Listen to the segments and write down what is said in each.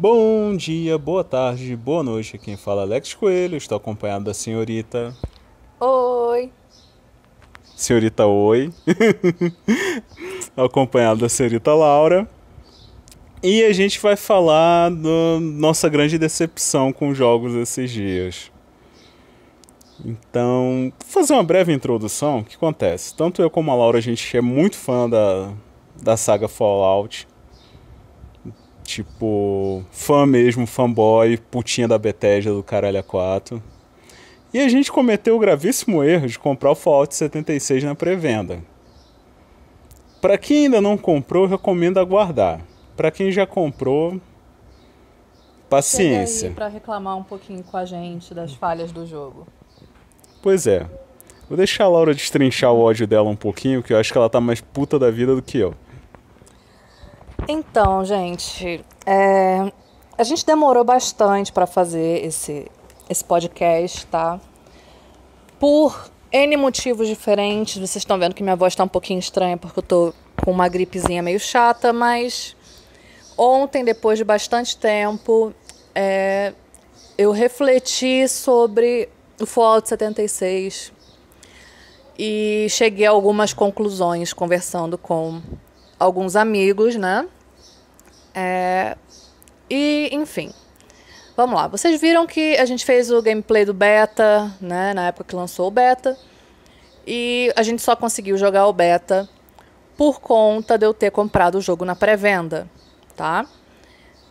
Bom dia, boa tarde, boa noite. Quem fala é Alex Coelho, estou acompanhado da senhorita. Oi. Senhorita Oi. acompanhado da senhorita Laura. E a gente vai falar da nossa grande decepção com jogos esses dias. Então, fazer uma breve introdução. O que acontece? Tanto eu como a Laura, a gente é muito fã da, da saga Fallout Tipo, fã mesmo, fanboy, putinha da Bethesda do Caralho A4. E a gente cometeu o gravíssimo erro de comprar o Fallout 76 na pré-venda. Para quem ainda não comprou, recomendo aguardar. Para quem já comprou, paciência. Para reclamar um pouquinho com a gente das falhas do jogo. Pois é. Vou deixar a Laura destrinchar o ódio dela um pouquinho, que eu acho que ela tá mais puta da vida do que eu. Então, gente, é, a gente demorou bastante para fazer esse, esse podcast, tá? Por N motivos diferentes. Vocês estão vendo que minha voz está um pouquinho estranha porque eu tô com uma gripezinha meio chata, mas ontem, depois de bastante tempo, é, eu refleti sobre o Fallout 76 e cheguei a algumas conclusões conversando com alguns amigos, né? É, e, enfim. Vamos lá. Vocês viram que a gente fez o gameplay do beta, né? Na época que lançou o beta. E a gente só conseguiu jogar o beta por conta de eu ter comprado o jogo na pré-venda, tá?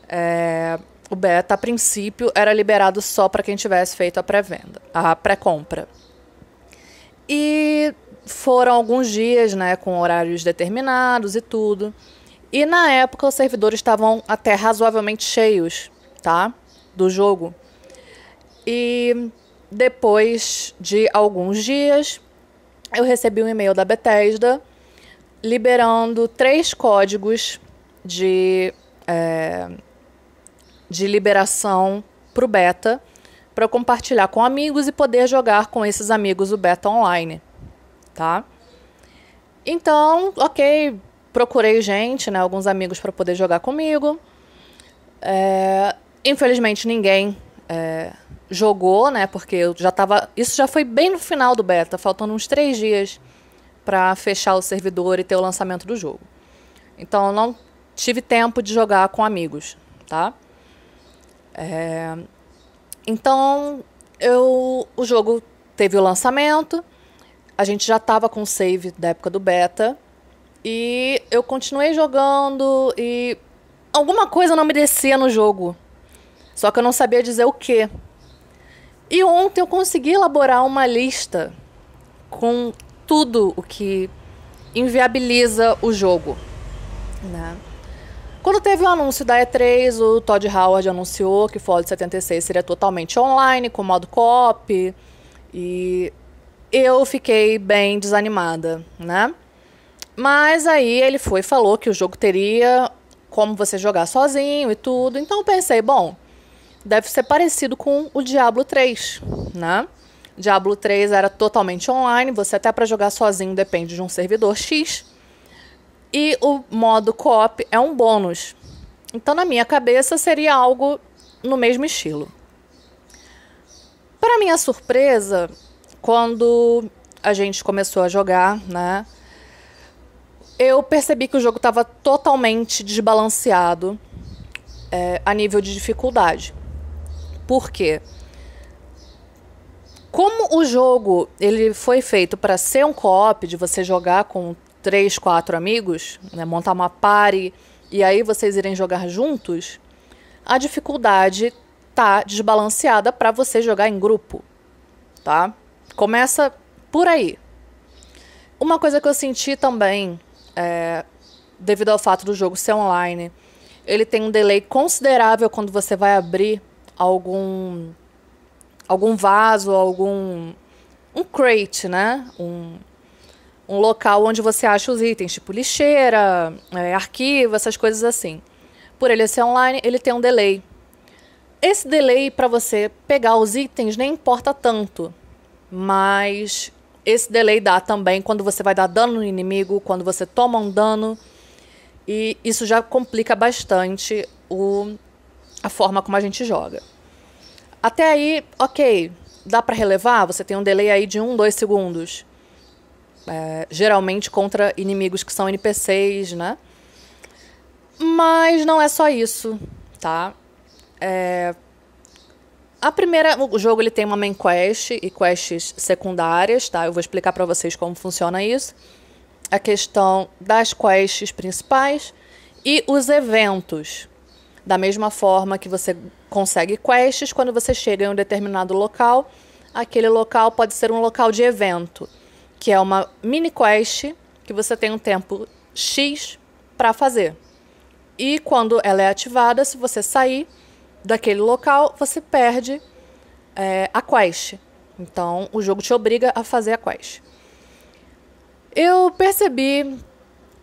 É, o beta, a princípio, era liberado só para quem tivesse feito a pré-venda, a pré-compra. E foram alguns dias, né, com horários determinados e tudo. E na época os servidores estavam até razoavelmente cheios, tá? Do jogo. E depois de alguns dias, eu recebi um e-mail da Bethesda liberando três códigos de, é, de liberação para o beta para compartilhar com amigos e poder jogar com esses amigos o beta online tá? Então, ok, procurei gente, né? Alguns amigos para poder jogar comigo. É, infelizmente ninguém é, jogou, né? Porque eu já tava. Isso já foi bem no final do beta, faltando uns três dias para fechar o servidor e ter o lançamento do jogo. Então eu não tive tempo de jogar com amigos, tá? É, então eu, o jogo teve o lançamento a gente já estava com save da época do beta. E eu continuei jogando e alguma coisa não me descia no jogo. Só que eu não sabia dizer o quê. E ontem eu consegui elaborar uma lista com tudo o que inviabiliza o jogo. Né? Quando teve o anúncio da E3, o Todd Howard anunciou que Fallout 76 seria totalmente online, com modo co-op. E eu fiquei bem desanimada, né? Mas aí ele foi falou que o jogo teria como você jogar sozinho e tudo. Então eu pensei, bom, deve ser parecido com o Diablo 3, né? Diablo 3 era totalmente online, você até para jogar sozinho depende de um servidor X. E o modo co-op é um bônus. Então na minha cabeça seria algo no mesmo estilo. Para minha surpresa, quando a gente começou a jogar, né? Eu percebi que o jogo estava totalmente desbalanceado é, a nível de dificuldade. Por quê? Como o jogo ele foi feito para ser um co-op, de você jogar com três, quatro amigos, né, montar uma party e aí vocês irem jogar juntos, a dificuldade tá desbalanceada para você jogar em grupo, tá? Começa por aí. Uma coisa que eu senti também, é, devido ao fato do jogo ser online, ele tem um delay considerável quando você vai abrir algum algum vaso, algum um crate, né? Um, um local onde você acha os itens, tipo lixeira, é, arquivo, essas coisas assim. Por ele ser online, ele tem um delay. Esse delay para você pegar os itens nem importa tanto, mas esse delay dá também quando você vai dar dano no inimigo, quando você toma um dano. E isso já complica bastante o, a forma como a gente joga. Até aí, ok, dá para relevar, você tem um delay aí de 1, um, 2 segundos. É, geralmente contra inimigos que são NPCs, né? Mas não é só isso, tá? É, a primeira, o jogo ele tem uma main quest e quests secundárias, tá? Eu vou explicar para vocês como funciona isso. A questão das quests principais e os eventos. Da mesma forma que você consegue quests, quando você chega em um determinado local, aquele local pode ser um local de evento, que é uma mini quest que você tem um tempo X para fazer. E quando ela é ativada, se você sair, daquele local, você perde é, a quest. Então, o jogo te obriga a fazer a quest. Eu percebi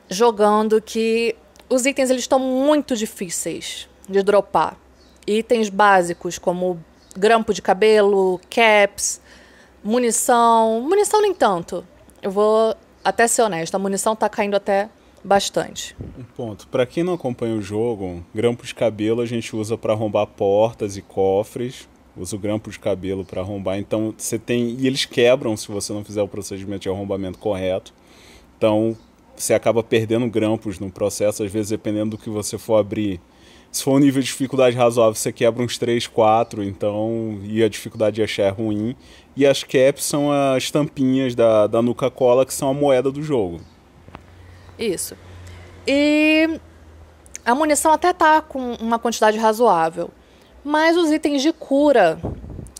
jogando que os itens eles estão muito difíceis de dropar. Itens básicos como grampo de cabelo, caps, munição, munição nem tanto. Eu vou até ser honesta, a munição tá caindo até bastante. Um ponto. Para quem não acompanha o jogo, grampo de cabelo a gente usa para arrombar portas e cofres. Usa o grampo de cabelo para arrombar. Então você tem. E eles quebram se você não fizer o procedimento de arrombamento correto. Então você acaba perdendo grampos no processo, às vezes dependendo do que você for abrir. Se for um nível de dificuldade razoável, você quebra uns 3, 4, então. E a dificuldade de achar é ruim. E as caps são as tampinhas da, da Nuca Cola, que são a moeda do jogo. Isso. E a munição até tá com uma quantidade razoável, mas os itens de cura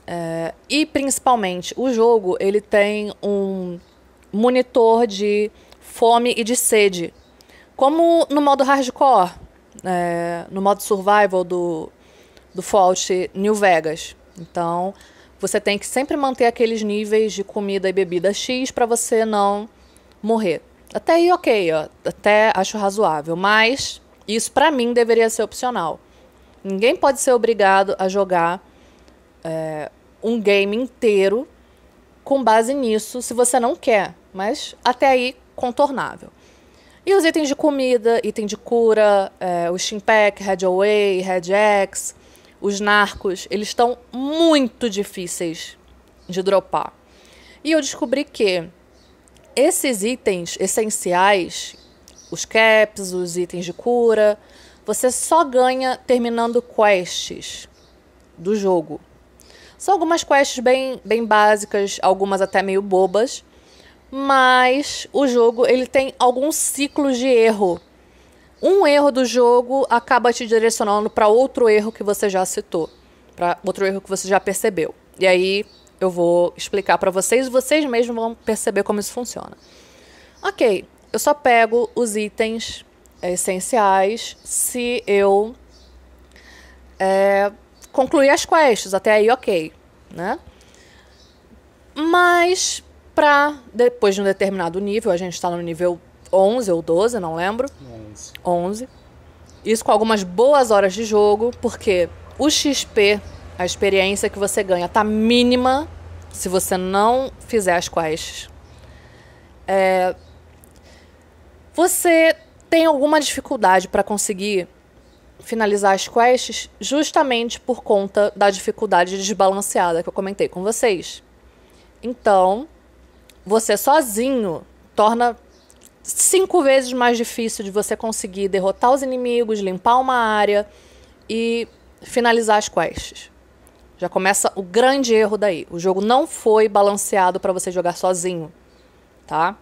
é, e principalmente o jogo ele tem um monitor de fome e de sede, como no modo hardcore, é, no modo survival do do Fallout New Vegas. Então você tem que sempre manter aqueles níveis de comida e bebida X para você não morrer. Até aí, ok, ó, até acho razoável, mas isso para mim deveria ser opcional. Ninguém pode ser obrigado a jogar é, um game inteiro com base nisso, se você não quer, mas até aí contornável. E os itens de comida, item de cura, é, o Steam Pack, Red Away, Red X, os narcos, eles estão muito difíceis de dropar. E eu descobri que esses itens essenciais, os caps, os itens de cura, você só ganha terminando quests do jogo. São algumas quests bem, bem básicas, algumas até meio bobas, mas o jogo ele tem alguns ciclos de erro. Um erro do jogo acaba te direcionando para outro erro que você já citou, para outro erro que você já percebeu. E aí eu vou explicar para vocês, vocês mesmos vão perceber como isso funciona. Ok, eu só pego os itens é, essenciais se eu é, concluir as quests, até aí ok, né? Mas para depois de um determinado nível, a gente está no nível 11 ou 12, não lembro. 11. 11. Isso com algumas boas horas de jogo, porque o XP a experiência que você ganha tá mínima se você não fizer as quests. É... Você tem alguma dificuldade para conseguir finalizar as quests justamente por conta da dificuldade desbalanceada que eu comentei com vocês. Então, você sozinho torna cinco vezes mais difícil de você conseguir derrotar os inimigos, limpar uma área e finalizar as quests. Já começa o grande erro daí. O jogo não foi balanceado para você jogar sozinho, tá?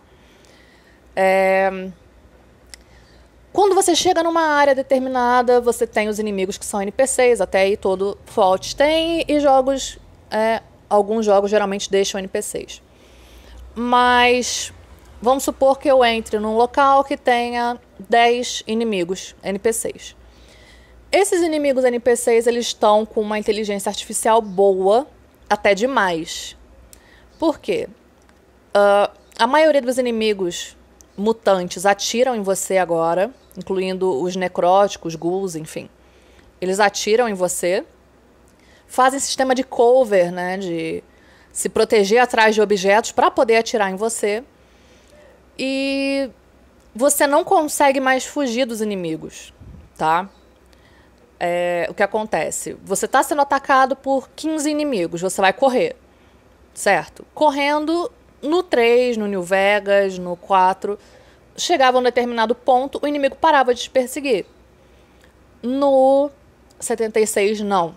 É... Quando você chega numa área determinada, você tem os inimigos que são NPCs, até aí todo Fault tem, e jogos, é, alguns jogos geralmente deixam NPCs. Mas vamos supor que eu entre num local que tenha 10 inimigos NPCs. Esses inimigos NPCs, eles estão com uma inteligência artificial boa, até demais. Por quê? Uh, a maioria dos inimigos mutantes atiram em você agora, incluindo os necróticos, ghouls, enfim. Eles atiram em você, fazem sistema de cover, né, de se proteger atrás de objetos para poder atirar em você. E você não consegue mais fugir dos inimigos, tá? é, o que acontece? Você está sendo atacado por 15 inimigos, você vai correr, certo? Correndo no 3, no New Vegas, no 4, chegava um determinado ponto, o inimigo parava de te perseguir. No 76, não.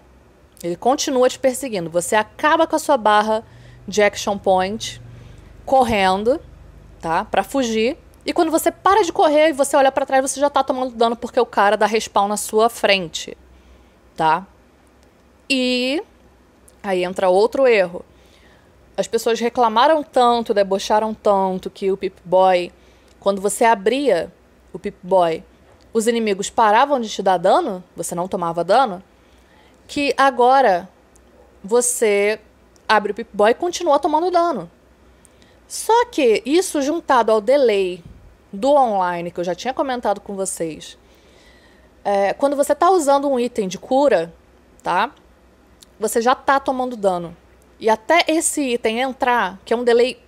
Ele continua te perseguindo. Você acaba com a sua barra de action point correndo, tá? Para fugir. E quando você para de correr e você olha para trás, você já tá tomando dano porque o cara dá respawn na sua frente, tá? E aí entra outro erro. As pessoas reclamaram tanto, debocharam tanto que o Pip Boy, quando você abria o Pip Boy, os inimigos paravam de te dar dano, você não tomava dano, que agora você abre o Pip Boy e continua tomando dano. Só que isso juntado ao delay do online, que eu já tinha comentado com vocês, é, quando você está usando um item de cura, tá? Você já está tomando dano. E até esse item entrar, que é um delay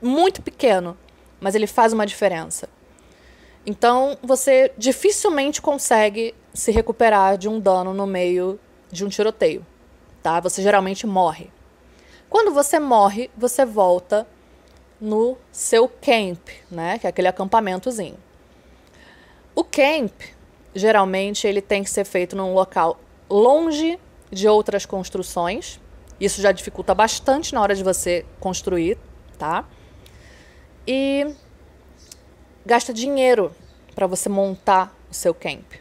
muito pequeno, mas ele faz uma diferença. Então, você dificilmente consegue se recuperar de um dano no meio de um tiroteio, tá? Você geralmente morre. Quando você morre, você volta no seu camp, né? Que é aquele acampamentozinho. O camp, geralmente, ele tem que ser feito num local longe de outras construções. Isso já dificulta bastante na hora de você construir, tá? E gasta dinheiro para você montar o seu camp.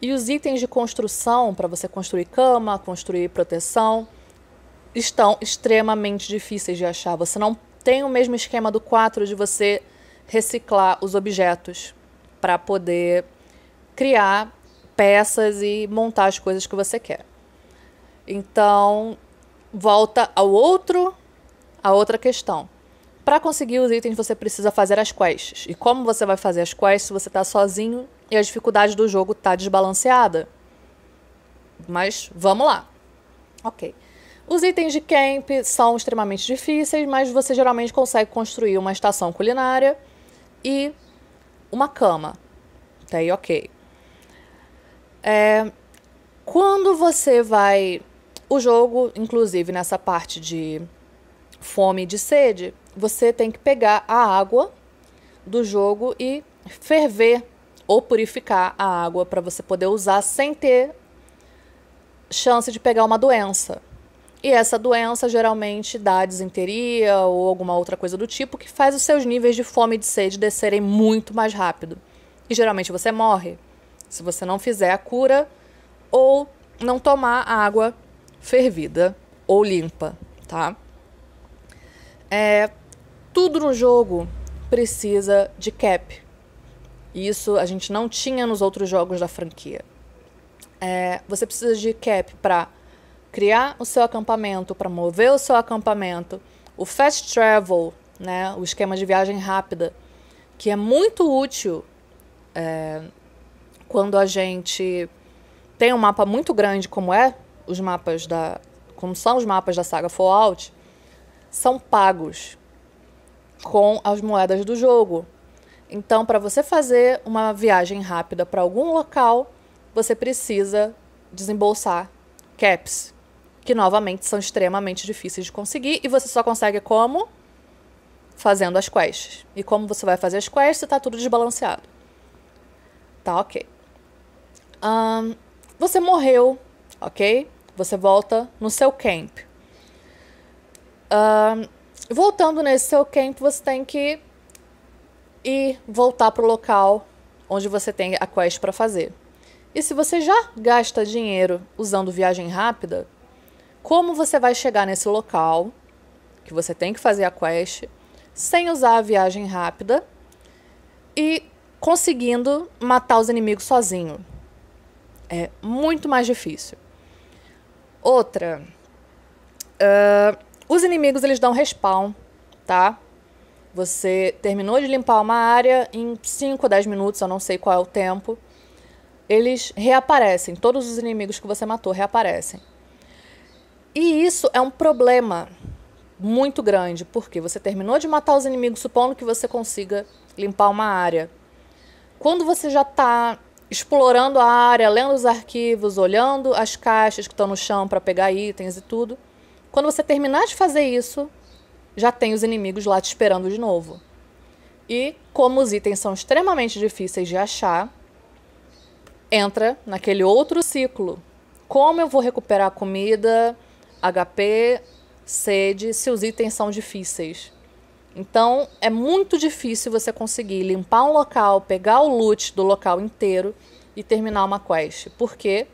E os itens de construção para você construir cama, construir proteção, estão extremamente difíceis de achar. Você não tem o mesmo esquema do 4 de você reciclar os objetos para poder criar peças e montar as coisas que você quer. Então, volta ao outro, a outra questão. Para conseguir os itens, você precisa fazer as quests. E como você vai fazer as quests se você está sozinho e a dificuldade do jogo está desbalanceada? Mas vamos lá. Ok. Os itens de camp são extremamente difíceis, mas você geralmente consegue construir uma estação culinária e uma cama. Tá aí, ok. É, quando você vai. O jogo, inclusive nessa parte de fome e de sede, você tem que pegar a água do jogo e ferver ou purificar a água para você poder usar sem ter chance de pegar uma doença. E essa doença geralmente dá desenteria ou alguma outra coisa do tipo que faz os seus níveis de fome e de sede descerem muito mais rápido. E geralmente você morre se você não fizer a cura ou não tomar água fervida ou limpa, tá? É, tudo no jogo precisa de cap. Isso a gente não tinha nos outros jogos da franquia. É, você precisa de cap para criar o seu acampamento, para mover o seu acampamento, o fast travel, né, o esquema de viagem rápida, que é muito útil é, quando a gente tem um mapa muito grande, como é os mapas da, como são os mapas da saga Fallout, são pagos com as moedas do jogo. Então, para você fazer uma viagem rápida para algum local, você precisa desembolsar caps, que novamente são extremamente difíceis de conseguir e você só consegue como fazendo as quests. E como você vai fazer as quests, está tudo desbalanceado. Tá ok. Um, você morreu, ok? Você volta no seu camp. Um, voltando nesse seu camp, você tem que ir voltar para o local onde você tem a quest para fazer. E se você já gasta dinheiro usando viagem rápida, como você vai chegar nesse local, que você tem que fazer a quest, sem usar a viagem rápida e conseguindo matar os inimigos sozinho. É muito mais difícil. Outra. Uh, os inimigos eles dão respawn, tá? Você terminou de limpar uma área em 5 ou 10 minutos, eu não sei qual é o tempo. Eles reaparecem, todos os inimigos que você matou reaparecem. E isso é um problema muito grande, porque você terminou de matar os inimigos, supondo que você consiga limpar uma área. Quando você já está explorando a área, lendo os arquivos, olhando as caixas que estão no chão para pegar itens e tudo, quando você terminar de fazer isso, já tem os inimigos lá te esperando de novo. E como os itens são extremamente difíceis de achar, entra naquele outro ciclo. Como eu vou recuperar a comida? HP, sede, se os itens são difíceis. Então, é muito difícil você conseguir limpar um local, pegar o loot do local inteiro e terminar uma quest. Por quê?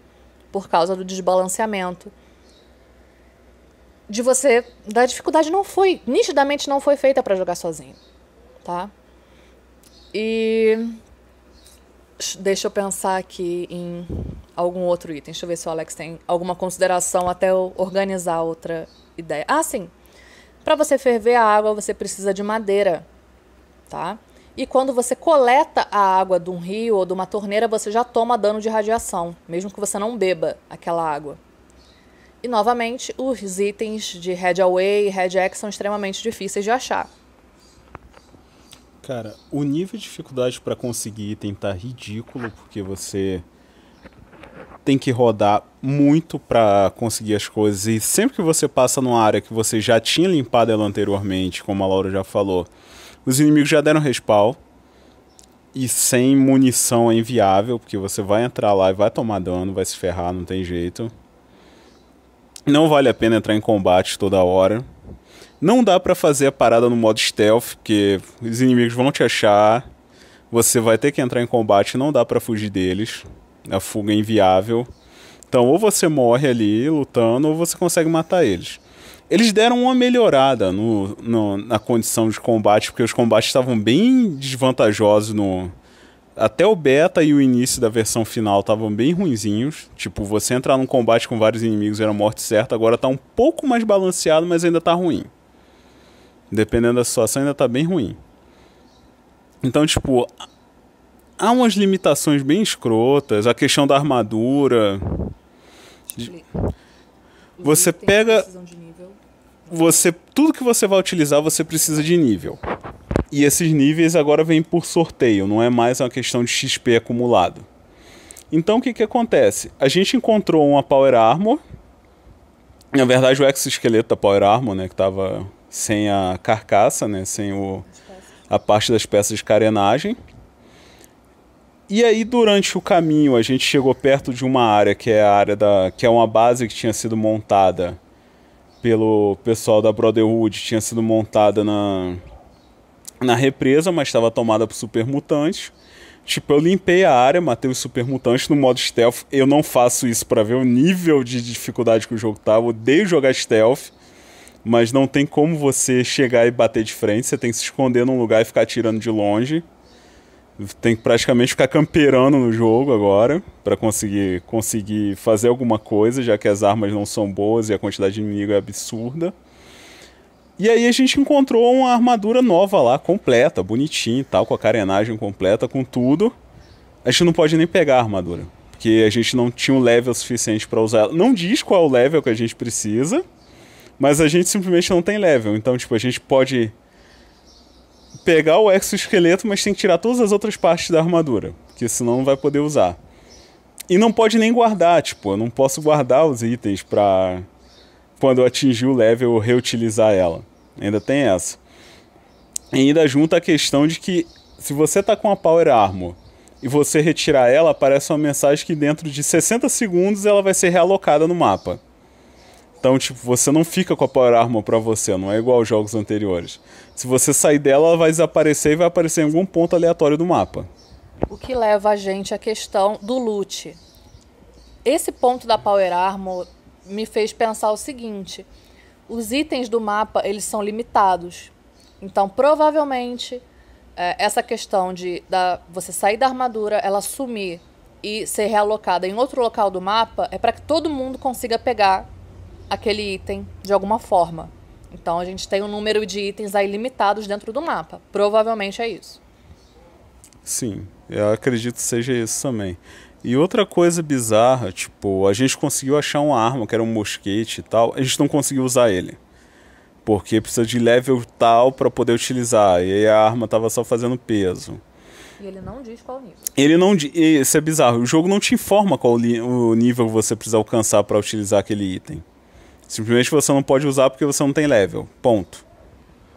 Por causa do desbalanceamento. De você, da dificuldade não foi, nitidamente não foi feita para jogar sozinho, tá? E Deixa eu pensar aqui em algum outro item. Deixa eu ver se o Alex tem alguma consideração até eu organizar outra ideia. Ah, sim. Para você ferver a água, você precisa de madeira, tá? E quando você coleta a água de um rio ou de uma torneira, você já toma dano de radiação, mesmo que você não beba aquela água. E novamente, os itens de Head Away e Red X são extremamente difíceis de achar. Cara, o nível de dificuldade para conseguir item tá ridículo, porque você tem que rodar muito para conseguir as coisas. E sempre que você passa numa área que você já tinha limpado ela anteriormente, como a Laura já falou, os inimigos já deram respawn. E sem munição é inviável, porque você vai entrar lá e vai tomar dano, vai se ferrar, não tem jeito. Não vale a pena entrar em combate toda hora. Não dá para fazer a parada no modo stealth, porque os inimigos vão te achar. Você vai ter que entrar em combate, não dá para fugir deles. A fuga é inviável. Então, ou você morre ali lutando, ou você consegue matar eles. Eles deram uma melhorada no, no na condição de combate, porque os combates estavam bem desvantajosos no. Até o beta e o início da versão final estavam bem ruinzinhos. Tipo, você entrar num combate com vários inimigos era morte certa. Agora tá um pouco mais balanceado, mas ainda tá ruim. Dependendo da situação, ainda tá bem ruim. Então, tipo, há umas limitações bem escrotas. A questão da armadura. Você pega. Você, tudo que você vai utilizar, você precisa de nível. E esses níveis agora vêm por sorteio, não é mais uma questão de XP acumulado. Então o que, que acontece? A gente encontrou uma Power Armor. Na verdade, o exoesqueleto da Power Armor, né? Que tava sem a carcaça, né? sem o, a parte das peças de carenagem. E aí, durante o caminho, a gente chegou perto de uma área que é a área da. que é uma base que tinha sido montada pelo pessoal da Brotherhood, tinha sido montada na, na represa, mas estava tomada por supermutantes. Tipo, eu limpei a área, matei os supermutantes no modo stealth. Eu não faço isso para ver o nível de dificuldade que o jogo tava. Tá. Odeio jogar stealth mas não tem como você chegar e bater de frente, você tem que se esconder num lugar e ficar atirando de longe. Tem que praticamente ficar camperando no jogo agora para conseguir conseguir fazer alguma coisa, já que as armas não são boas e a quantidade de inimigo é absurda. E aí a gente encontrou uma armadura nova lá, completa, bonitinha e tal, com a carenagem completa, com tudo. A gente não pode nem pegar a armadura, porque a gente não tinha o um level suficiente para usar ela. Não diz qual é o level que a gente precisa. Mas a gente simplesmente não tem level. Então, tipo, a gente pode pegar o exoesqueleto, mas tem que tirar todas as outras partes da armadura. Porque senão não vai poder usar. E não pode nem guardar, tipo, eu não posso guardar os itens pra quando eu atingir o level reutilizar ela. Ainda tem essa. E ainda junta a questão de que se você tá com a Power Armor e você retirar ela, aparece uma mensagem que dentro de 60 segundos ela vai ser realocada no mapa. Então, tipo, você não fica com a Power Armor pra você, não é igual aos jogos anteriores. Se você sair dela, ela vai desaparecer e vai aparecer em algum ponto aleatório do mapa. O que leva a gente à questão do loot. Esse ponto da Power Armor me fez pensar o seguinte: os itens do mapa eles são limitados. Então, provavelmente, é, essa questão de da, você sair da armadura, ela sumir e ser realocada em outro local do mapa é para que todo mundo consiga pegar aquele item de alguma forma. Então a gente tem um número de itens aí limitados dentro do mapa. Provavelmente é isso. Sim, eu acredito que seja isso também. E outra coisa bizarra, tipo, a gente conseguiu achar uma arma que era um mosquete e tal, a gente não conseguiu usar ele. Porque precisa de level tal para poder utilizar. E aí a arma tava só fazendo peso. E ele não diz qual nível. Ele não Isso é bizarro. O jogo não te informa qual o nível você precisa alcançar para utilizar aquele item. Simplesmente você não pode usar porque você não tem level. Ponto.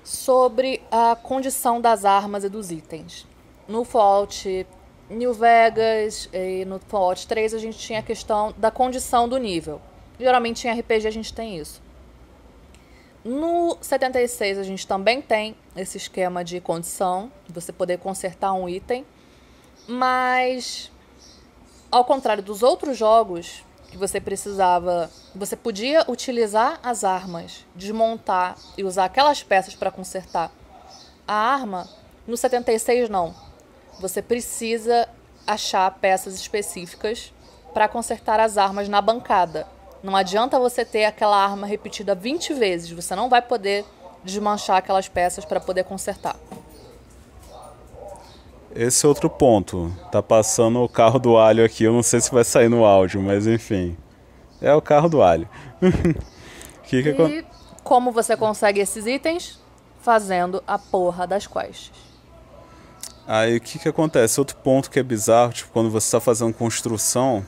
Sobre a condição das armas e dos itens. No Fallout New Vegas e no Fallout 3 a gente tinha a questão da condição do nível. Geralmente em RPG a gente tem isso. No 76 a gente também tem esse esquema de condição, de você poder consertar um item, mas ao contrário dos outros jogos, que você precisava. Você podia utilizar as armas, desmontar e usar aquelas peças para consertar. A arma, no 76 não. Você precisa achar peças específicas para consertar as armas na bancada. Não adianta você ter aquela arma repetida 20 vezes, você não vai poder desmanchar aquelas peças para poder consertar. Esse é outro ponto. Tá passando o carro do alho aqui. Eu não sei se vai sair no áudio, mas enfim. É o carro do alho. que que e é... como você consegue esses itens? Fazendo a porra das quests. Aí o que que acontece? Outro ponto que é bizarro, tipo, quando você está fazendo construção,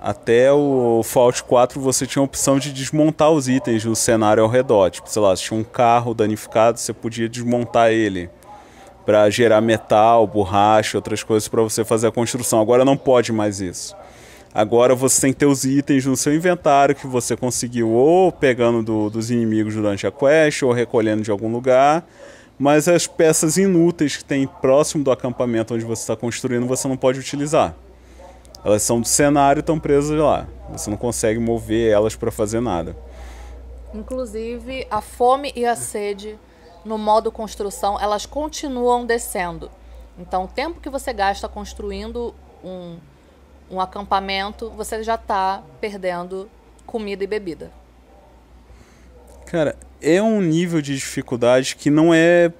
até o Fallout 4 você tinha a opção de desmontar os itens No cenário ao redor. Tipo, sei lá, se tinha um carro danificado, você podia desmontar ele para gerar metal, borracha, outras coisas para você fazer a construção. Agora não pode mais isso. Agora você tem que ter os itens no seu inventário que você conseguiu ou pegando do, dos inimigos durante a quest ou recolhendo de algum lugar. Mas as peças inúteis que tem próximo do acampamento onde você está construindo você não pode utilizar. Elas são do cenário e estão presas lá. Você não consegue mover elas para fazer nada. Inclusive, a fome e a sede no modo construção, elas continuam descendo. Então, o tempo que você gasta construindo um, um acampamento, você já está perdendo comida e bebida. Cara, é um nível de dificuldade que não é.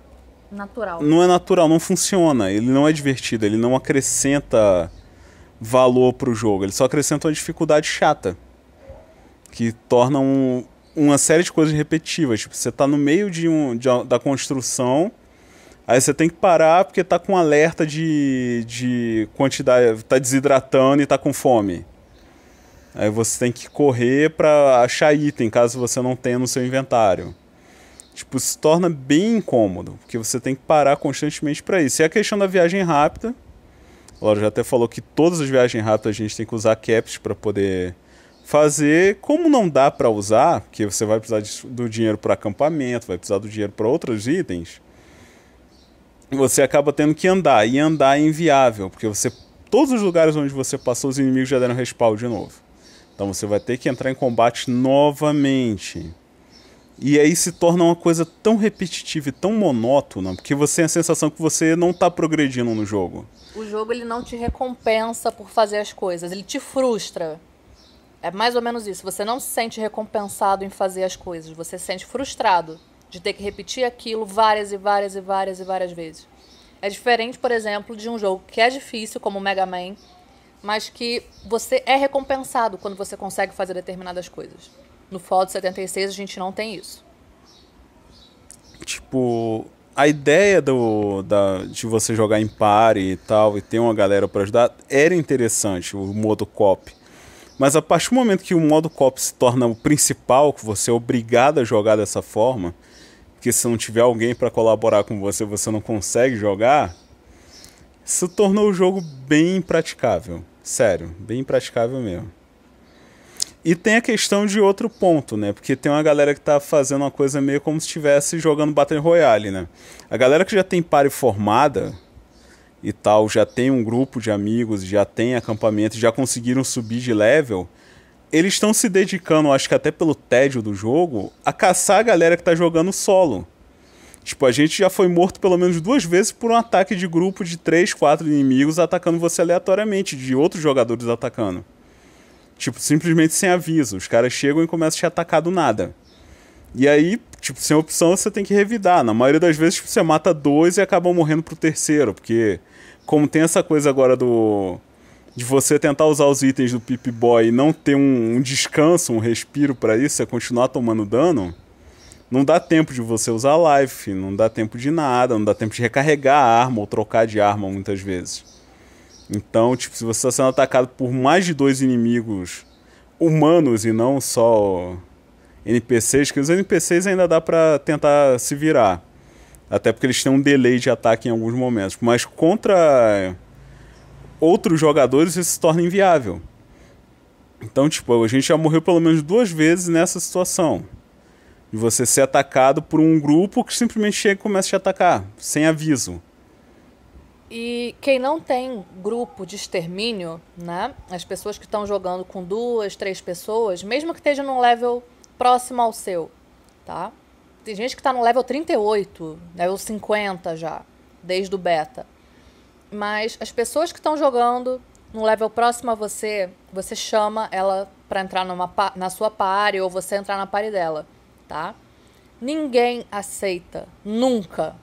Natural. Não é natural, não funciona. Ele não é divertido, ele não acrescenta valor para o jogo. Ele só acrescenta uma dificuldade chata. Que torna um, uma série de coisas repetitivas. Tipo, você tá no meio de um, de da construção, aí você tem que parar porque tá com alerta de, de quantidade, tá desidratando e tá com fome. Aí você tem que correr para achar item, caso você não tenha no seu inventário. Tipo, se torna bem incômodo, porque você tem que parar constantemente para isso. E a questão da viagem rápida, Laura já até falou que todas as viagens rápidas a gente tem que usar caps para poder fazer, como não dá para usar, que você vai precisar de, do dinheiro para acampamento, vai precisar do dinheiro para outros itens, você acaba tendo que andar, e andar é inviável, porque você todos os lugares onde você passou, os inimigos já deram respawn de novo. Então você vai ter que entrar em combate novamente. E aí se torna uma coisa tão repetitiva e tão monótona, porque você tem a sensação é que você não está progredindo no jogo. O jogo ele não te recompensa por fazer as coisas, ele te frustra. É mais ou menos isso. Você não se sente recompensado em fazer as coisas. Você se sente frustrado de ter que repetir aquilo várias e várias e várias e várias vezes. É diferente, por exemplo, de um jogo que é difícil, como o Mega Man, mas que você é recompensado quando você consegue fazer determinadas coisas. No Fallout 76 a gente não tem isso. Tipo, a ideia do, da, de você jogar em pare e tal, e ter uma galera para ajudar, era interessante, o modo cop. Mas a partir do momento que o modo cop se torna o principal, que você é obrigado a jogar dessa forma, porque se não tiver alguém para colaborar com você, você não consegue jogar, isso tornou o jogo bem impraticável. Sério, bem impraticável mesmo. E tem a questão de outro ponto, né? Porque tem uma galera que tá fazendo uma coisa meio como se estivesse jogando Battle Royale, né? A galera que já tem pare formada, e tal já tem um grupo de amigos, já tem acampamento, já conseguiram subir de level, eles estão se dedicando, acho que até pelo tédio do jogo, a caçar a galera que tá jogando solo. Tipo, a gente já foi morto pelo menos duas vezes por um ataque de grupo de três, quatro inimigos atacando você aleatoriamente, de outros jogadores atacando. Tipo, simplesmente sem aviso. Os caras chegam e começam a te atacar do nada. E aí, tipo, sem opção você tem que revidar. Na maioria das vezes tipo, você mata dois e acaba morrendo pro terceiro, porque como tem essa coisa agora do de você tentar usar os itens do Pip Boy e não ter um, um descanso, um respiro para isso, é continuar tomando dano, não dá tempo de você usar life, não dá tempo de nada, não dá tempo de recarregar a arma ou trocar de arma muitas vezes. Então, tipo, se você está sendo atacado por mais de dois inimigos humanos e não só NPCs, que os NPCs ainda dá para tentar se virar. Até porque eles têm um delay de ataque em alguns momentos. Mas contra outros jogadores isso se torna inviável. Então, tipo, a gente já morreu pelo menos duas vezes nessa situação. De você ser atacado por um grupo que simplesmente chega e começa a te atacar, sem aviso. E quem não tem grupo de extermínio, né? As pessoas que estão jogando com duas, três pessoas, mesmo que esteja num level próximo ao seu, tá? Tem gente que está no level 38, né, ou 50 já, desde o beta. Mas as pessoas que estão jogando no level próximo a você, você chama ela para entrar numa, na sua party ou você entrar na party dela, tá? Ninguém aceita, nunca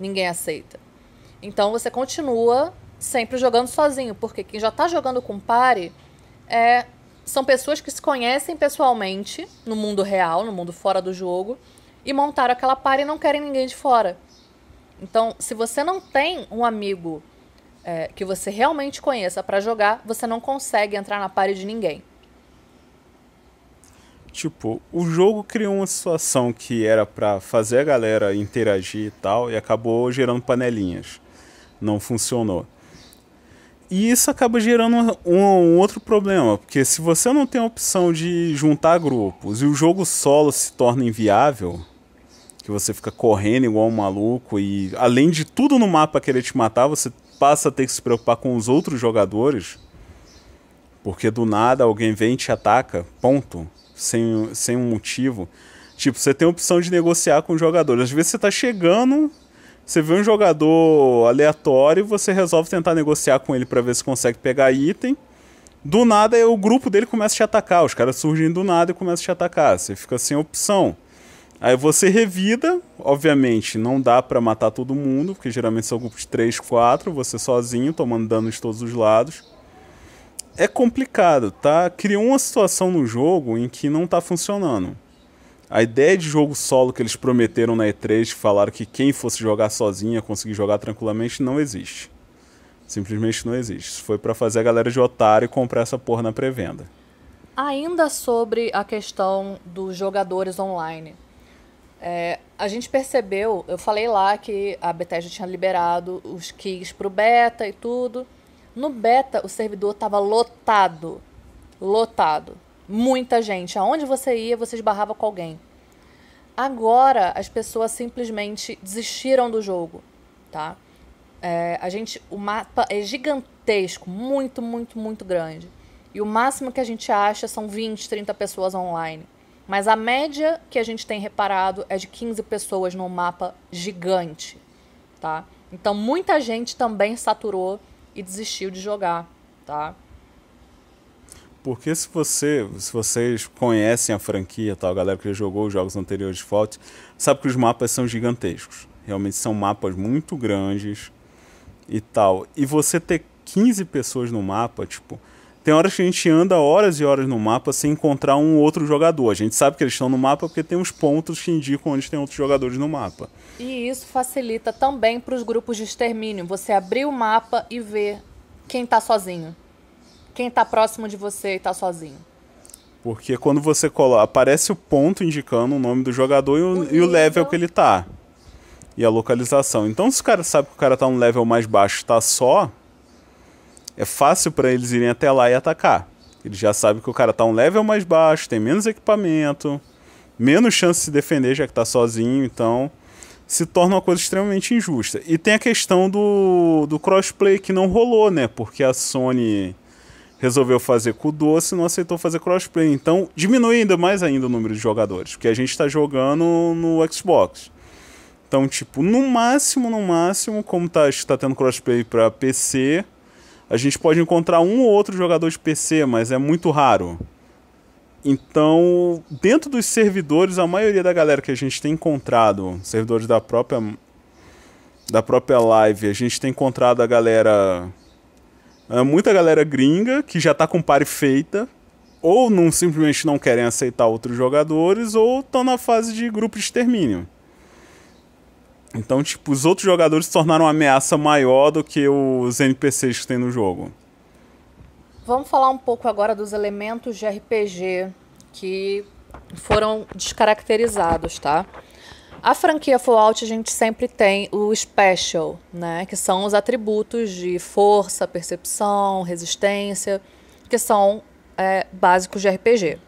ninguém aceita. Então você continua sempre jogando sozinho, porque quem já está jogando com pare é, são pessoas que se conhecem pessoalmente no mundo real, no mundo fora do jogo, e montaram aquela par e não querem ninguém de fora. Então, se você não tem um amigo é, que você realmente conheça para jogar, você não consegue entrar na party de ninguém. Tipo, o jogo criou uma situação que era para fazer a galera interagir e tal, e acabou gerando panelinhas. Não funcionou. E isso acaba gerando um, um outro problema, porque se você não tem a opção de juntar grupos e o jogo solo se torna inviável, que você fica correndo igual um maluco e além de tudo no mapa querer te matar, você passa a ter que se preocupar com os outros jogadores. Porque do nada alguém vem e te ataca, ponto, sem, sem um motivo. Tipo, você tem a opção de negociar com os jogadores. Às vezes você tá chegando, você vê um jogador aleatório e você resolve tentar negociar com ele para ver se consegue pegar item. Do nada o grupo dele começa a te atacar, os caras surgem do nada e começam a te atacar. Você fica sem opção. Aí você revida, obviamente não dá para matar todo mundo, porque geralmente são grupos de 3, 4, você sozinho, tomando dano de todos os lados. É complicado, tá? Criou uma situação no jogo em que não tá funcionando. A ideia de jogo solo que eles prometeram na E3, falaram que quem fosse jogar sozinho ia conseguir jogar tranquilamente, não existe. Simplesmente não existe. Isso foi para fazer a galera de otário comprar essa porra na pré-venda. Ainda sobre a questão dos jogadores online. É, a gente percebeu, eu falei lá que a Bethesda tinha liberado os keys para o beta e tudo. No beta, o servidor estava lotado. Lotado. Muita gente. Aonde você ia, você esbarrava com alguém. Agora, as pessoas simplesmente desistiram do jogo, tá? É, a gente, o mapa é gigantesco, muito, muito, muito grande. E o máximo que a gente acha são 20, 30 pessoas online. Mas a média que a gente tem reparado é de 15 pessoas num mapa gigante, tá? Então muita gente também saturou e desistiu de jogar, tá? Porque se você, se vocês conhecem a franquia, tal, tá? a galera que jogou os jogos anteriores de Fallout, sabe que os mapas são gigantescos. Realmente são mapas muito grandes e tal. E você ter 15 pessoas no mapa, tipo, tem horas que a gente anda horas e horas no mapa sem encontrar um outro jogador. A gente sabe que eles estão no mapa porque tem uns pontos que indicam onde tem outros jogadores no mapa. E isso facilita também para os grupos de extermínio. Você abrir o mapa e ver quem está sozinho. Quem está próximo de você e está sozinho. Porque quando você coloca. Aparece o ponto indicando o nome do jogador e o, o e o level que ele tá. E a localização. Então, se o cara sabe que o cara tá no level mais baixo tá só, é fácil para eles irem até lá e atacar. Eles já sabem que o cara tá um level mais baixo, tem menos equipamento, menos chance de se defender já que tá sozinho, então se torna uma coisa extremamente injusta. E tem a questão do, do crossplay que não rolou, né? Porque a Sony resolveu fazer com o Doce e não aceitou fazer crossplay. Então diminui ainda mais ainda o número de jogadores, porque a gente está jogando no Xbox. Então, tipo, no máximo, no máximo, como tá, está tendo crossplay para PC, a gente pode encontrar um ou outro jogador de PC, mas é muito raro. Então, dentro dos servidores, a maioria da galera que a gente tem encontrado, servidores da própria da própria live, a gente tem encontrado a galera é, muita galera gringa que já tá com pare feita, ou não simplesmente não querem aceitar outros jogadores, ou estão na fase de grupo de extermínio. Então, tipo, os outros jogadores se tornaram uma ameaça maior do que os NPCs que tem no jogo. Vamos falar um pouco agora dos elementos de RPG que foram descaracterizados, tá? A franquia Fallout a gente sempre tem o special, né, que são os atributos de força, percepção, resistência, que são é, básicos de RPG.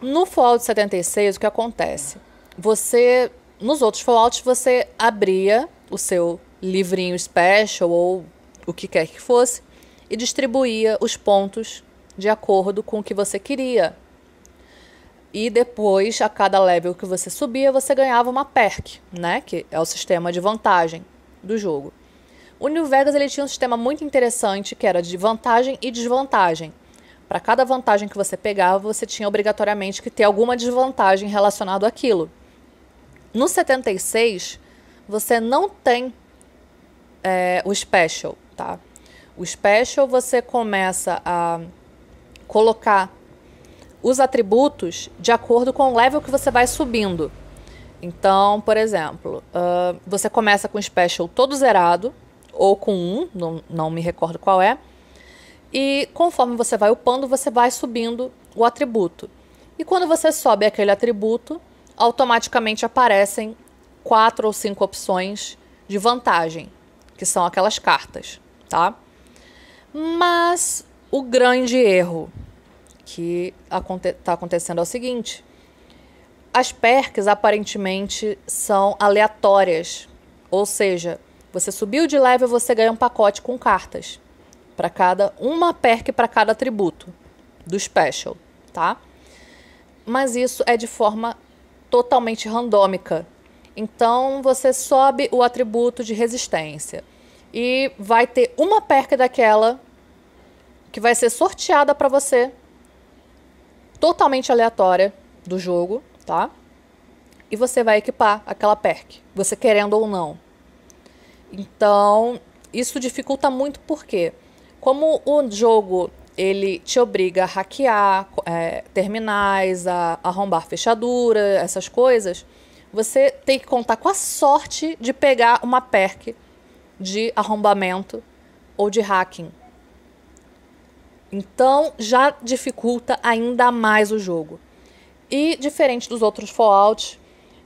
No Fallout 76 o que acontece? Você nos outros Fallouts você abria o seu livrinho special ou o que quer que fosse e distribuía os pontos de acordo com o que você queria. E depois, a cada level que você subia, você ganhava uma perk, né? Que é o sistema de vantagem do jogo. O New Vegas ele tinha um sistema muito interessante que era de vantagem e desvantagem. Para cada vantagem que você pegava, você tinha obrigatoriamente que ter alguma desvantagem relacionada àquilo. No 76, você não tem é, o special, tá? O special você começa a colocar os atributos de acordo com o level que você vai subindo. Então, por exemplo, uh, você começa com o special todo zerado, ou com um, não, não me recordo qual é. E conforme você vai upando, você vai subindo o atributo. E quando você sobe aquele atributo, automaticamente aparecem quatro ou cinco opções de vantagem, que são aquelas cartas, tá? Mas o grande erro que está acontecendo é o seguinte: as perks aparentemente são aleatórias, ou seja, você subiu de level, você ganha um pacote com cartas para cada uma perk para cada atributo do special, tá? Mas isso é de forma totalmente randômica. Então você sobe o atributo de resistência e vai ter uma perca daquela que vai ser sorteada para você totalmente aleatória do jogo, tá? E você vai equipar aquela perk, você querendo ou não. Então, isso dificulta muito porque como o jogo ele te obriga a hackear é, terminais, a arrombar fechadura, essas coisas, você tem que contar com a sorte de pegar uma perk de arrombamento ou de hacking. Então já dificulta ainda mais o jogo. E diferente dos outros Fallout,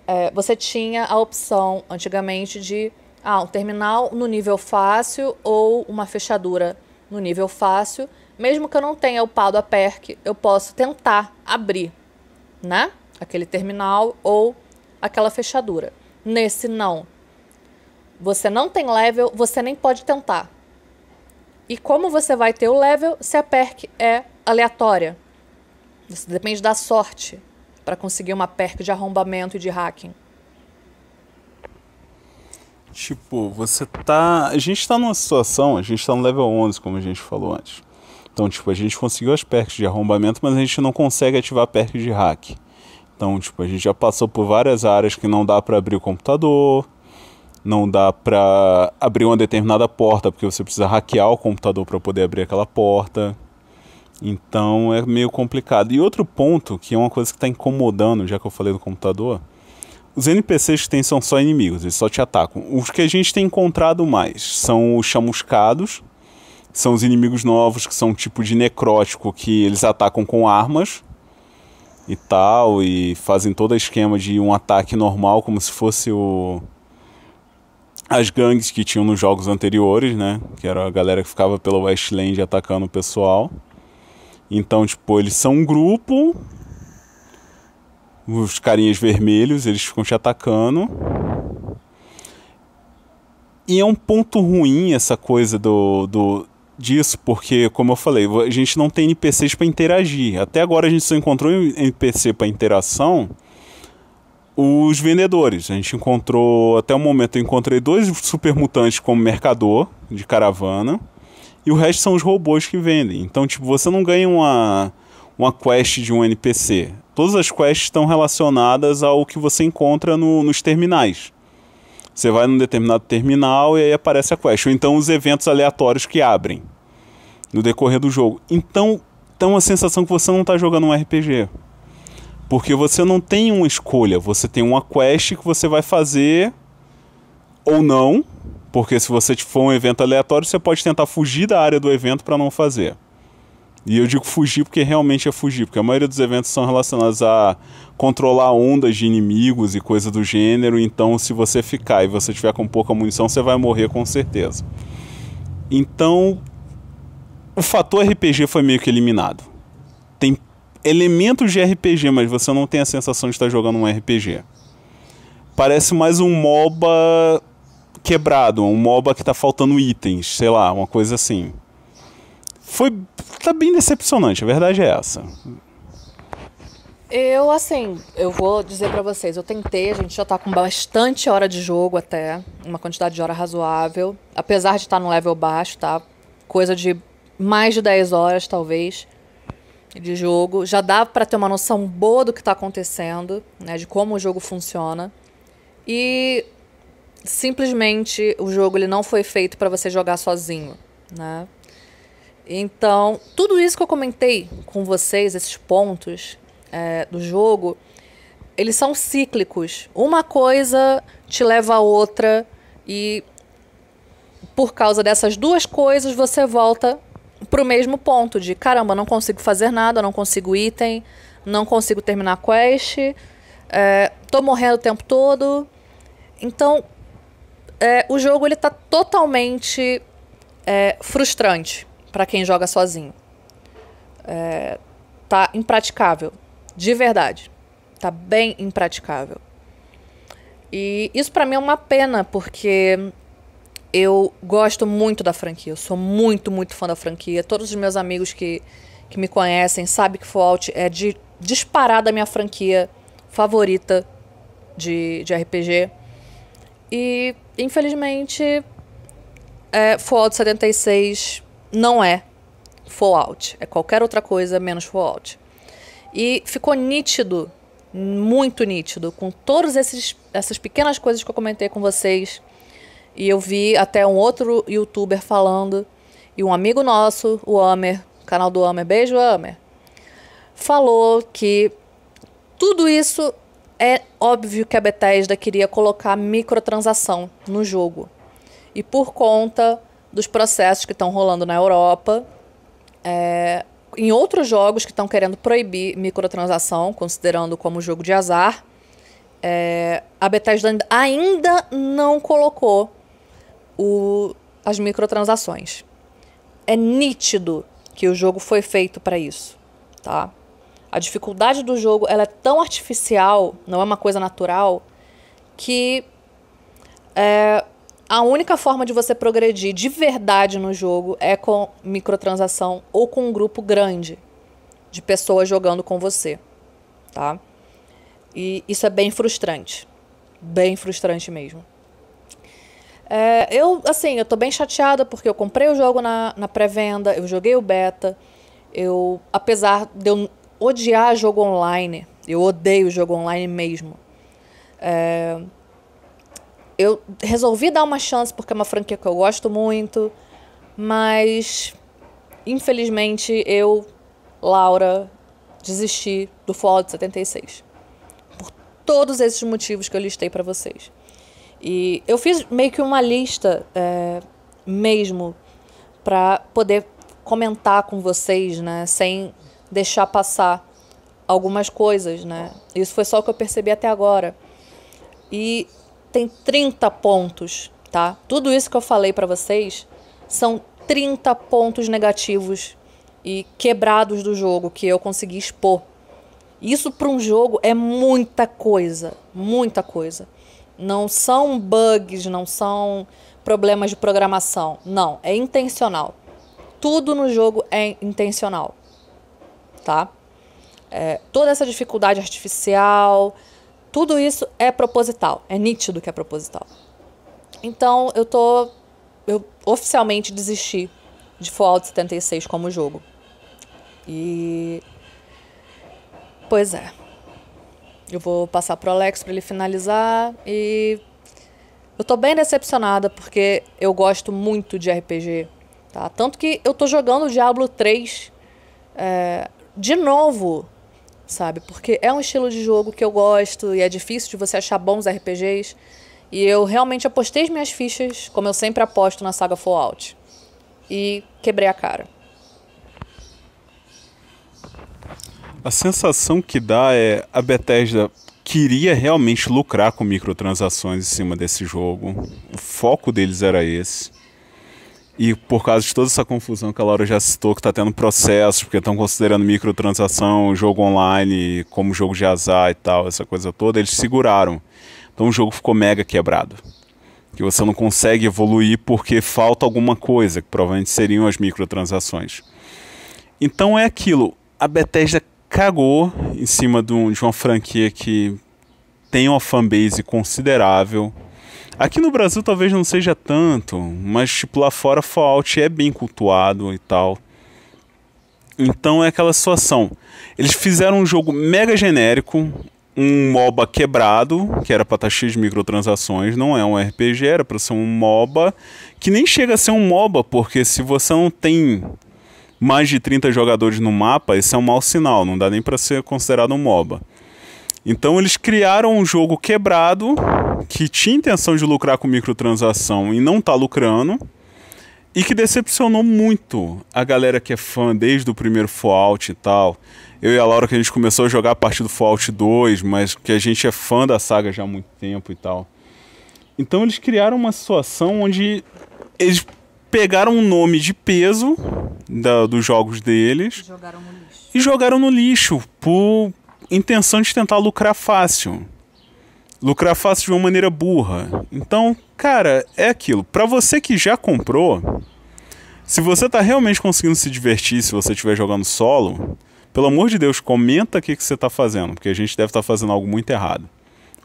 é, você tinha a opção antigamente de ah, um terminal no nível fácil ou uma fechadura no nível fácil mesmo que eu não tenha upado a perk, eu posso tentar abrir, né? Aquele terminal ou aquela fechadura. Nesse não. Você não tem level, você nem pode tentar. E como você vai ter o level se a perk é aleatória? Isso depende da sorte para conseguir uma perk de arrombamento e de hacking. Tipo, você tá. A gente tá numa situação, a gente tá no level 11, como a gente falou antes. Então, tipo, a gente conseguiu as perks de arrombamento, mas a gente não consegue ativar perks de hack. Então, tipo, a gente já passou por várias áreas que não dá para abrir o computador, não dá para abrir uma determinada porta, porque você precisa hackear o computador para poder abrir aquela porta. Então é meio complicado. E outro ponto, que é uma coisa que está incomodando, já que eu falei do computador, os NPCs que tem são só inimigos, eles só te atacam. Os que a gente tem encontrado mais são os chamuscados, são os inimigos novos, que são um tipo de necrótico que eles atacam com armas e tal, e fazem todo o esquema de um ataque normal, como se fosse o. As gangues que tinham nos jogos anteriores, né? Que era a galera que ficava pelo Westland atacando o pessoal. Então, tipo, eles são um grupo. Os carinhas vermelhos, eles ficam te atacando. E é um ponto ruim essa coisa do, do disso, porque, como eu falei, a gente não tem NPCs para interagir. Até agora a gente só encontrou NPC para interação os vendedores. A gente encontrou, até o momento, eu encontrei dois super mutantes como mercador de caravana, e o resto são os robôs que vendem. Então, tipo, você não ganha uma, uma quest de um NPC. Todas as quests estão relacionadas ao que você encontra no, nos terminais. Você vai num determinado terminal e aí aparece a quest. Ou então os eventos aleatórios que abrem no decorrer do jogo. Então, tem então uma sensação que você não está jogando um RPG. Porque você não tem uma escolha, você tem uma quest que você vai fazer ou não. Porque se você for um evento aleatório, você pode tentar fugir da área do evento para não fazer. E eu digo fugir porque realmente é fugir, porque a maioria dos eventos são relacionados a controlar ondas de inimigos e coisa do gênero. Então, se você ficar e você tiver com pouca munição, você vai morrer com certeza. Então, o fator RPG foi meio que eliminado. Tem elementos de RPG, mas você não tem a sensação de estar jogando um RPG. Parece mais um MOBA quebrado, um MOBA que está faltando itens, sei lá, uma coisa assim foi tá bem decepcionante, a verdade é essa. Eu assim, eu vou dizer para vocês, eu tentei, a gente já tá com bastante hora de jogo até, uma quantidade de hora razoável, apesar de estar tá no level baixo, tá? Coisa de mais de 10 horas talvez de jogo, já dá para ter uma noção boa do que tá acontecendo, né, de como o jogo funciona. E simplesmente o jogo ele não foi feito para você jogar sozinho, né? Então, tudo isso que eu comentei com vocês, esses pontos é, do jogo, eles são cíclicos. Uma coisa te leva a outra e por causa dessas duas coisas você volta pro mesmo ponto de caramba, não consigo fazer nada, não consigo item, não consigo terminar a quest, é, tô morrendo o tempo todo. Então, é, o jogo ele tá totalmente é, frustrante para quem joga sozinho. É, tá impraticável, de verdade. Tá bem impraticável. E isso para mim é uma pena, porque eu gosto muito da franquia. Eu sou muito, muito fã da franquia. Todos os meus amigos que, que me conhecem sabem que Fallout é de, disparada a minha franquia favorita de, de RPG. E, infelizmente, é, Fallout 76 não é Fallout, é qualquer outra coisa menos Fallout. E ficou nítido, muito nítido, com todas essas pequenas coisas que eu comentei com vocês. E eu vi até um outro youtuber falando, e um amigo nosso, o Amer, canal do Amer, beijo Amer, falou que tudo isso é óbvio que a Bethesda queria colocar microtransação no jogo. E por conta dos processos que estão rolando na Europa, é, em outros jogos que estão querendo proibir microtransação, considerando como jogo de azar. É, a Bethesda ainda não colocou o, as microtransações. É nítido que o jogo foi feito para isso, tá? A dificuldade do jogo ela é tão artificial, não é uma coisa natural, que é, a única forma de você progredir de verdade no jogo é com microtransação ou com um grupo grande de pessoas jogando com você, tá? E isso é bem frustrante, bem frustrante mesmo. É, eu, assim, eu tô bem chateada porque eu comprei o jogo na, na pré-venda, eu joguei o beta, eu, apesar de eu odiar jogo online, eu odeio jogo online mesmo, é, eu resolvi dar uma chance porque é uma franquia que eu gosto muito, mas infelizmente eu, Laura, desisti do Fallout 76. Por todos esses motivos que eu listei para vocês. E eu fiz meio que uma lista é, mesmo para poder comentar com vocês, né, sem deixar passar algumas coisas, né? Isso foi só o que eu percebi até agora. E tem 30 pontos, tá? Tudo isso que eu falei para vocês são 30 pontos negativos e quebrados do jogo que eu consegui expor. Isso para um jogo é muita coisa, muita coisa. Não são bugs, não são problemas de programação. Não, é intencional. Tudo no jogo é intencional, tá? É, toda essa dificuldade artificial, tudo isso é proposital, é nítido que é proposital. Então eu tô. Eu oficialmente desisti de Fallout 76 como jogo. E. Pois é. Eu vou passar pro Alex para ele finalizar e. Eu tô bem decepcionada porque eu gosto muito de RPG, tá? Tanto que eu tô jogando Diablo 3 é, de novo sabe? Porque é um estilo de jogo que eu gosto e é difícil de você achar bons RPGs. E eu realmente apostei as minhas fichas, como eu sempre aposto na saga Fallout. E quebrei a cara. A sensação que dá é a Bethesda queria realmente lucrar com microtransações em cima desse jogo. O foco deles era esse. E por causa de toda essa confusão que a Laura já citou, que está tendo processos, porque estão considerando microtransação, jogo online, como jogo de azar e tal, essa coisa toda, eles seguraram. Então o jogo ficou mega quebrado. Que você não consegue evoluir porque falta alguma coisa, que provavelmente seriam as microtransações. Então é aquilo. A Bethesda cagou em cima de, uma franquia que tem uma fanbase considerável, Aqui no Brasil talvez não seja tanto, mas tipo lá fora Fallout é bem cultuado e tal. Então é aquela situação. Eles fizeram um jogo mega genérico, um MOBA quebrado, que era pra estar tá cheio de microtransações, não é um RPG, era pra ser um MOBA, que nem chega a ser um MOBA, porque se você não tem mais de 30 jogadores no mapa, isso é um mau sinal, não dá nem para ser considerado um MOBA. Então eles criaram um jogo quebrado que tinha intenção de lucrar com microtransação e não está lucrando, e que decepcionou muito a galera que é fã desde o primeiro Fallout e tal. Eu e a Laura que a gente começou a jogar a partir do Fallout 2, mas que a gente é fã da saga já há muito tempo e tal. Então eles criaram uma situação onde eles pegaram um nome de peso da, dos jogos deles jogaram e jogaram no lixo por intenção de tentar lucrar fácil lucrar fácil de uma maneira burra. Então, cara, é aquilo. Para você que já comprou, se você tá realmente conseguindo se divertir, se você estiver jogando solo, pelo amor de Deus, comenta o que, que você tá fazendo, porque a gente deve estar tá fazendo algo muito errado.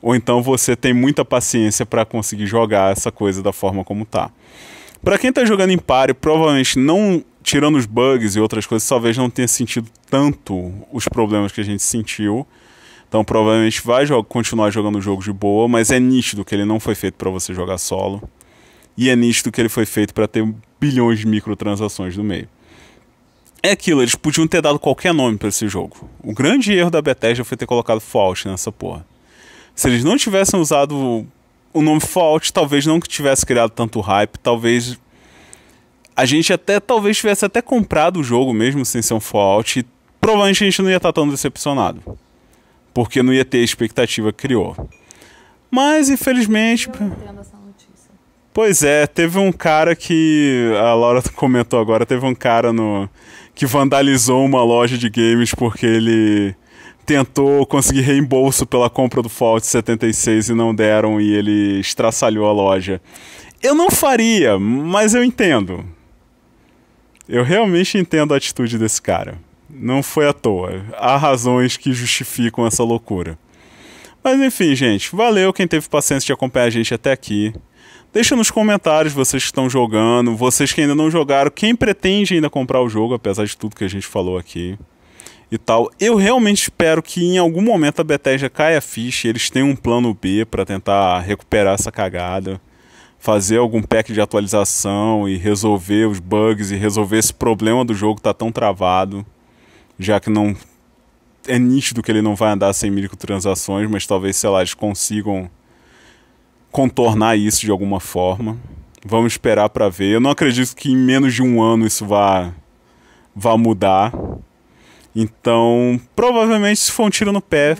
Ou então você tem muita paciência para conseguir jogar essa coisa da forma como tá. Para quem tá jogando em pare, provavelmente não tirando os bugs e outras coisas, talvez não tenha sentido tanto os problemas que a gente sentiu então provavelmente vai jo continuar jogando jogos de boa, mas é nítido que ele não foi feito para você jogar solo. E é nítido que ele foi feito para ter bilhões de microtransações no meio. É aquilo, eles podiam ter dado qualquer nome para esse jogo. O grande erro da Bethesda foi ter colocado Fallout nessa porra. Se eles não tivessem usado o nome Fallout, talvez não tivesse criado tanto hype, talvez a gente até talvez tivesse até comprado o jogo mesmo sem ser um Fallout, e provavelmente a gente não ia estar tá tão decepcionado porque não ia ter expectativa criou. Mas, infelizmente. Pois é, teve um cara que. A Laura comentou agora, teve um cara no. que vandalizou uma loja de games porque ele tentou conseguir reembolso pela compra do Fallout 76 e não deram e ele estraçalhou a loja. Eu não faria, mas eu entendo. Eu realmente entendo a atitude desse cara não foi à toa. Há razões que justificam essa loucura. Mas enfim, gente, valeu quem teve paciência de acompanhar a gente até aqui. Deixa nos comentários vocês que estão jogando, vocês que ainda não jogaram, quem pretende ainda comprar o jogo, apesar de tudo que a gente falou aqui e tal. Eu realmente espero que em algum momento a Bethesda caia a ficha, eles tenham um plano B para tentar recuperar essa cagada, fazer algum pack de atualização e resolver os bugs e resolver esse problema do jogo que tá tão travado já que não é nítido que ele não vai andar sem microtransações, mas talvez, sei lá, eles consigam contornar isso de alguma forma. Vamos esperar para ver. Eu não acredito que em menos de um ano isso vá, vá mudar. Então, provavelmente se for um tiro no pé.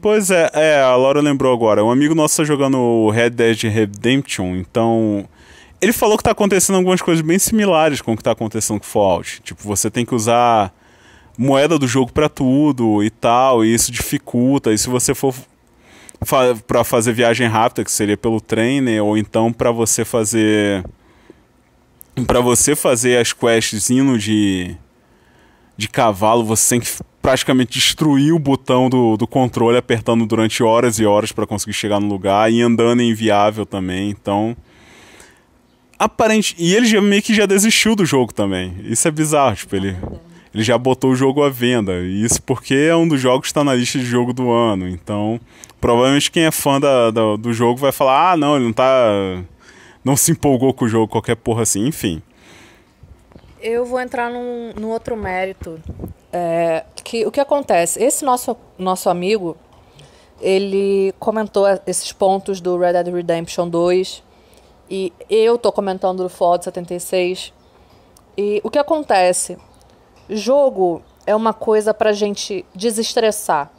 Pois é, é, a Laura lembrou agora. Um amigo nosso tá jogando Red Dead Redemption, então ele falou que tá acontecendo algumas coisas bem similares com o que tá acontecendo com Fallout. Tipo, você tem que usar moeda do jogo para tudo e tal, e isso dificulta. E se você for fa para fazer viagem rápida, que seria pelo trem, né, ou então para você fazer para você fazer as quests indo de de cavalo, você tem que praticamente destruir o botão do, do controle apertando durante horas e horas para conseguir chegar no lugar e andando é inviável também. Então, aparente. E ele já, meio que já desistiu do jogo também. Isso é bizarro, tipo, ele. Ah, ele já botou o jogo à venda. Isso porque é um dos jogos que está na lista de jogo do ano. Então, provavelmente quem é fã da, da, do jogo vai falar: ah, não, ele não tá. Não se empolgou com o jogo, qualquer porra assim, enfim. Eu vou entrar num, num outro mérito. É, que O que acontece? Esse nosso, nosso amigo, ele comentou esses pontos do Red Dead Redemption 2 e eu tô comentando do foto 76. E o que acontece? Jogo é uma coisa pra gente desestressar.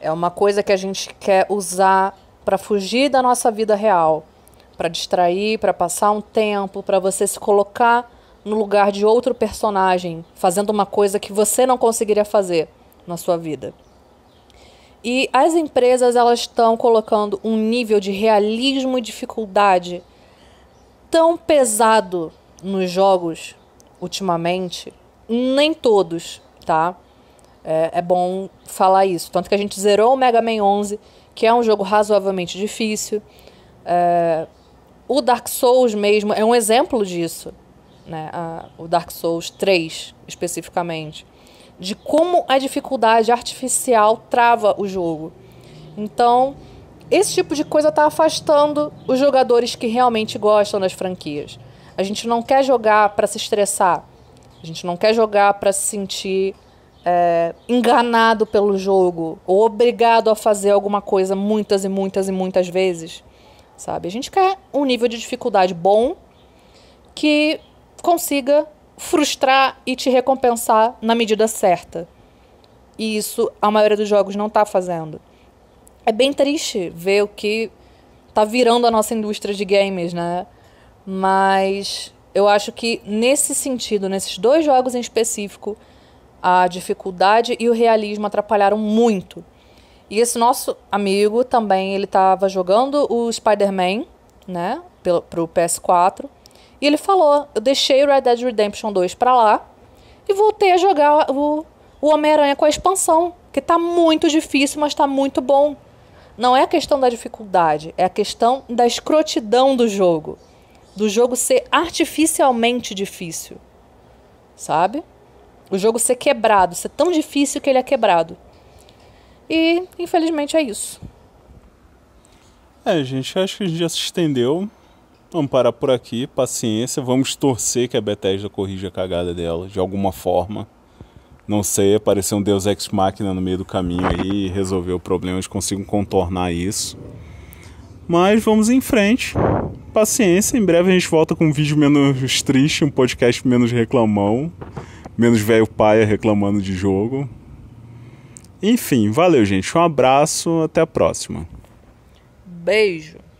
É uma coisa que a gente quer usar para fugir da nossa vida real, para distrair, para passar um tempo, para você se colocar no lugar de outro personagem, fazendo uma coisa que você não conseguiria fazer na sua vida. E as empresas elas estão colocando um nível de realismo e dificuldade tão pesado nos jogos ultimamente, nem todos, tá? É, é, bom falar isso. Tanto que a gente zerou o Mega Man 11, que é um jogo razoavelmente difícil. É, o Dark Souls mesmo é um exemplo disso, né? A, o Dark Souls 3, especificamente. De como a dificuldade artificial trava o jogo. Então, esse tipo de coisa está afastando os jogadores que realmente gostam das franquias. A gente não quer jogar para se estressar. A gente não quer jogar para se sentir é, enganado pelo jogo ou obrigado a fazer alguma coisa muitas e muitas e muitas vezes, sabe? A gente quer um nível de dificuldade bom que consiga frustrar e te recompensar na medida certa. E isso a maioria dos jogos não está fazendo é bem triste ver o que tá virando a nossa indústria de games, né? Mas eu acho que nesse sentido, nesses dois jogos em específico, a dificuldade e o realismo atrapalharam muito. E esse nosso amigo também, ele estava jogando o Spider-Man, né, pelo, pro PS4, e ele falou: "Eu deixei o Red Dead Redemption 2 para lá e voltei a jogar o, o Homem-Aranha com a expansão, que tá muito difícil, mas tá muito bom" não é a questão da dificuldade, é a questão da escrotidão do jogo, do jogo ser artificialmente difícil, sabe? O jogo ser quebrado, ser tão difícil que ele é quebrado. E, infelizmente, é isso. É, gente, acho que a gente já se estendeu. Vamos parar por aqui, paciência. Vamos torcer que a Bethesda corrija a cagada dela de alguma forma não sei, apareceu um Deus Ex Machina no meio do caminho aí e resolveu o problema, eles consigam contornar isso. Mas vamos em frente. Paciência, em breve a gente volta com um vídeo menos triste, um podcast menos reclamão, menos velho paia reclamando de jogo. Enfim, valeu, gente. Um abraço, até a próxima. Beijo.